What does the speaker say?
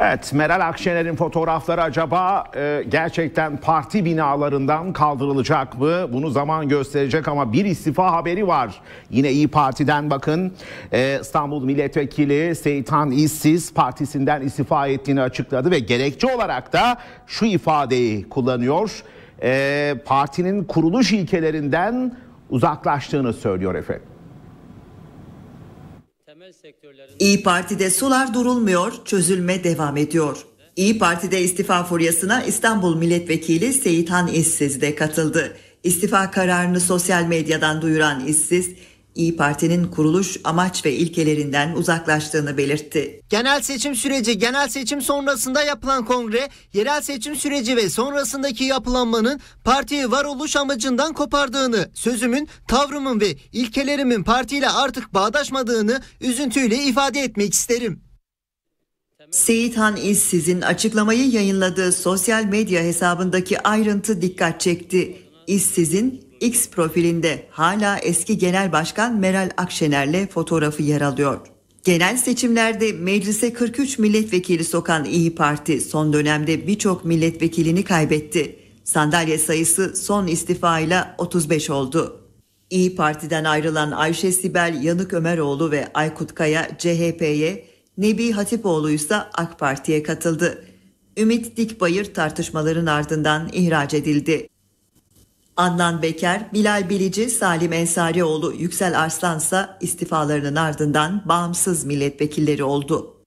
Evet Meral Akşener'in fotoğrafları acaba e, gerçekten parti binalarından kaldırılacak mı? Bunu zaman gösterecek ama bir istifa haberi var. Yine İyi Parti'den bakın e, İstanbul Milletvekili Seytan İzsiz partisinden istifa ettiğini açıkladı ve gerekçe olarak da şu ifadeyi kullanıyor. E, partinin kuruluş ilkelerinden uzaklaştığını söylüyor efendim. İyi Parti'de sular durulmuyor, çözülme devam ediyor. İyi Parti'de istifa furyasına İstanbul Milletvekili Seyithan İşsiz de katıldı. İstifa kararını sosyal medyadan duyuran İşsiz, İyi Parti'nin kuruluş amaç ve ilkelerinden uzaklaştığını belirtti. Genel seçim süreci, genel seçim sonrasında yapılan kongre, yerel seçim süreci ve sonrasındaki yapılanmanın partiyi varoluş amacından kopardığını, sözümün, tavrımın ve ilkelerimin partiyle artık bağdaşmadığını üzüntüyle ifade etmek isterim. Seyit Han İzsiz'in açıklamayı yayınladığı sosyal medya hesabındaki ayrıntı dikkat çekti. İzsiz'in X profilinde hala eski Genel Başkan Meral Akşener'le fotoğrafı yer alıyor. Genel seçimlerde meclise 43 milletvekili sokan İyi Parti son dönemde birçok milletvekilini kaybetti. Sandalye sayısı son istifa ile 35 oldu. İyi Parti'den ayrılan Ayşe Sibel Yanık Ömeroğlu ve Aykut Kaya CHP'ye, Nebi Hatipoğlu ise AK Parti'ye katıldı. Ümit Dikbayır tartışmaların ardından ihraç edildi. Adnan Beker, Bilal Bilici, Salim Ensarioğlu, Yüksel Arslan ise istifalarının ardından bağımsız milletvekilleri oldu.